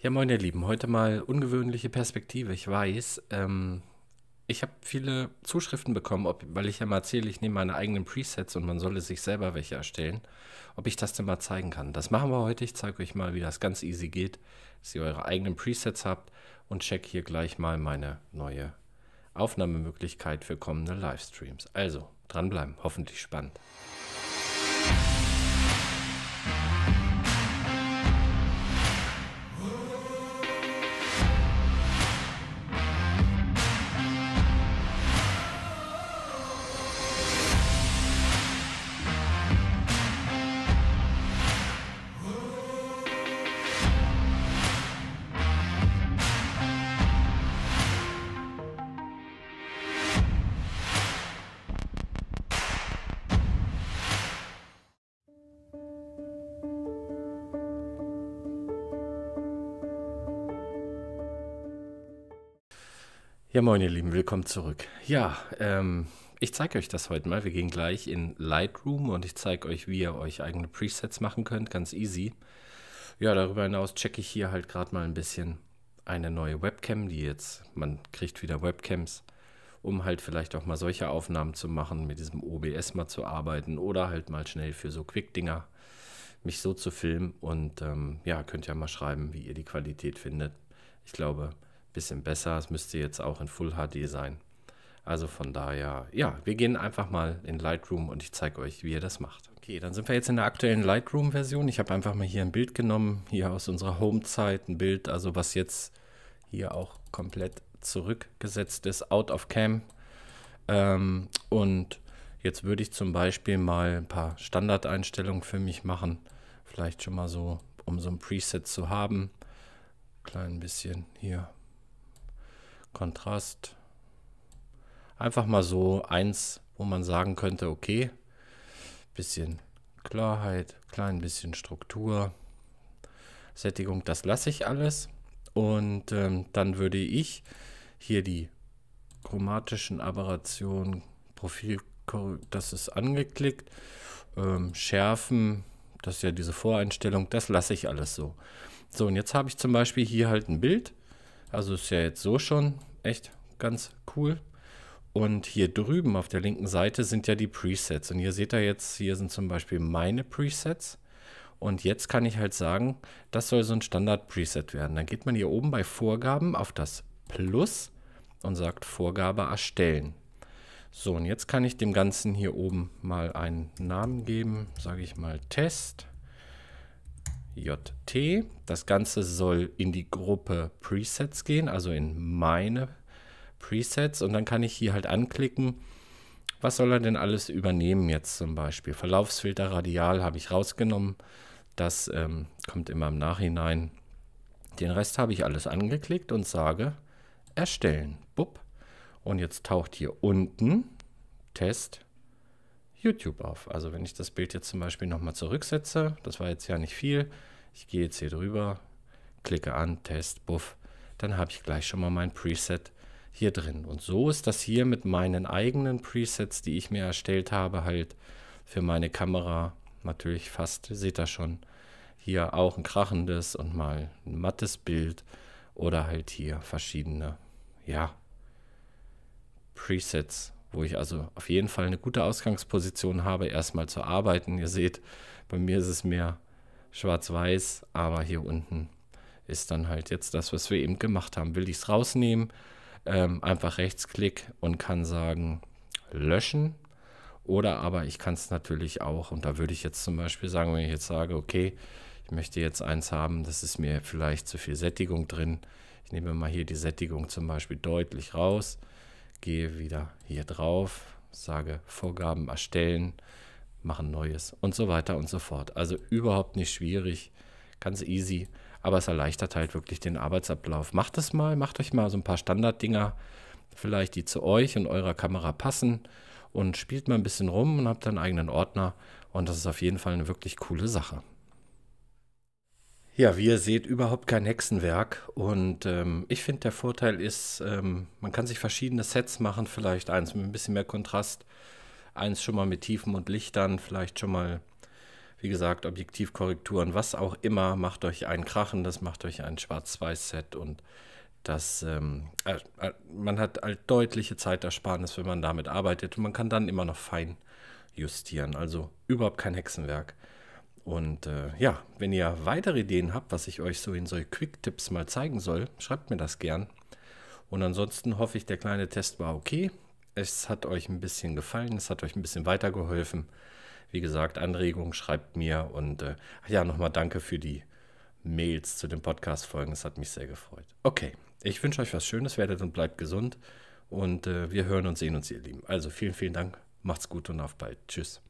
Ja, moin, ihr Lieben. Heute mal ungewöhnliche Perspektive. Ich weiß, ähm, ich habe viele Zuschriften bekommen, ob, weil ich ja mal erzähle, ich nehme meine eigenen Presets und man solle sich selber welche erstellen, ob ich das denn mal zeigen kann. Das machen wir heute. Ich zeige euch mal, wie das ganz easy geht, dass ihr eure eigenen Presets habt und check hier gleich mal meine neue Aufnahmemöglichkeit für kommende Livestreams. Also, dranbleiben. Hoffentlich spannend. Ja, moin ihr Lieben, willkommen zurück. Ja, ähm, ich zeige euch das heute mal. Wir gehen gleich in Lightroom und ich zeige euch, wie ihr euch eigene Presets machen könnt, ganz easy. Ja, darüber hinaus checke ich hier halt gerade mal ein bisschen eine neue Webcam, die jetzt, man kriegt wieder Webcams, um halt vielleicht auch mal solche Aufnahmen zu machen, mit diesem OBS mal zu arbeiten oder halt mal schnell für so Quick-Dinger mich so zu filmen und ähm, ja, könnt ihr mal schreiben, wie ihr die Qualität findet. Ich glaube, bisschen besser. Es müsste jetzt auch in Full HD sein. Also von daher, ja, wir gehen einfach mal in Lightroom und ich zeige euch, wie ihr das macht. Okay, dann sind wir jetzt in der aktuellen Lightroom-Version. Ich habe einfach mal hier ein Bild genommen, hier aus unserer Home-Zeit, ein Bild, also was jetzt hier auch komplett zurückgesetzt ist, out of cam. Ähm, und jetzt würde ich zum Beispiel mal ein paar Standardeinstellungen für mich machen, vielleicht schon mal so, um so ein Preset zu haben. Klein bisschen hier Kontrast. Einfach mal so eins, wo man sagen könnte, okay, bisschen Klarheit, klein bisschen Struktur, Sättigung, das lasse ich alles. Und ähm, dann würde ich hier die chromatischen Aberrationen, Profil, das ist angeklickt, ähm, Schärfen, das ist ja diese Voreinstellung, das lasse ich alles so. So, und jetzt habe ich zum Beispiel hier halt ein Bild also ist ja jetzt so schon echt ganz cool. Und hier drüben auf der linken Seite sind ja die Presets. Und ihr seht da jetzt, hier sind zum Beispiel meine Presets. Und jetzt kann ich halt sagen, das soll so ein Standard-Preset werden. Dann geht man hier oben bei Vorgaben auf das Plus und sagt Vorgabe erstellen. So, und jetzt kann ich dem Ganzen hier oben mal einen Namen geben, sage ich mal Test. JT. Das Ganze soll in die Gruppe Presets gehen, also in meine Presets. Und dann kann ich hier halt anklicken, was soll er denn alles übernehmen jetzt zum Beispiel. Verlaufsfilter radial habe ich rausgenommen. Das ähm, kommt immer im Nachhinein. Den Rest habe ich alles angeklickt und sage erstellen. Bupp. Und jetzt taucht hier unten Test YouTube auf. Also wenn ich das Bild jetzt zum Beispiel nochmal zurücksetze, das war jetzt ja nicht viel, ich gehe jetzt hier drüber, klicke an, Test, Buff, dann habe ich gleich schon mal mein Preset hier drin. Und so ist das hier mit meinen eigenen Presets, die ich mir erstellt habe, halt für meine Kamera natürlich fast, seht ihr schon, hier auch ein krachendes und mal ein mattes Bild oder halt hier verschiedene, ja, Presets wo ich also auf jeden Fall eine gute Ausgangsposition habe, erstmal zu arbeiten. Ihr seht, bei mir ist es mehr schwarz-weiß, aber hier unten ist dann halt jetzt das, was wir eben gemacht haben. Will ich es rausnehmen, ähm, einfach Rechtsklick und kann sagen, löschen. Oder aber ich kann es natürlich auch, und da würde ich jetzt zum Beispiel sagen, wenn ich jetzt sage, okay, ich möchte jetzt eins haben, das ist mir vielleicht zu viel Sättigung drin. Ich nehme mal hier die Sättigung zum Beispiel deutlich raus gehe wieder hier drauf, sage Vorgaben erstellen, machen Neues und so weiter und so fort. Also überhaupt nicht schwierig, ganz easy, aber es erleichtert halt wirklich den Arbeitsablauf. Macht es mal, macht euch mal so ein paar Standarddinger, vielleicht die zu euch und eurer Kamera passen und spielt mal ein bisschen rum und habt einen eigenen Ordner und das ist auf jeden Fall eine wirklich coole Sache. Ja, wie ihr seht, überhaupt kein Hexenwerk. Und ähm, ich finde, der Vorteil ist, ähm, man kann sich verschiedene Sets machen, vielleicht eins mit ein bisschen mehr Kontrast, eins schon mal mit Tiefen und Lichtern, vielleicht schon mal, wie gesagt, Objektivkorrekturen, was auch immer. Macht euch ein Krachen, das macht euch ein Schwarz-Weiß-Set und das, ähm, äh, äh, man hat halt deutliche Zeitersparnis, wenn man damit arbeitet. Und man kann dann immer noch fein justieren. Also überhaupt kein Hexenwerk. Und äh, ja, wenn ihr weitere Ideen habt, was ich euch so in solche Quick-Tipps mal zeigen soll, schreibt mir das gern. Und ansonsten hoffe ich, der kleine Test war okay. Es hat euch ein bisschen gefallen, es hat euch ein bisschen weitergeholfen. Wie gesagt, Anregungen schreibt mir und äh, ja, nochmal danke für die Mails zu den Podcast-Folgen. Es hat mich sehr gefreut. Okay, ich wünsche euch was Schönes, werdet und bleibt gesund und äh, wir hören und sehen uns, ihr Lieben. Also vielen, vielen Dank, macht's gut und auf bald. Tschüss.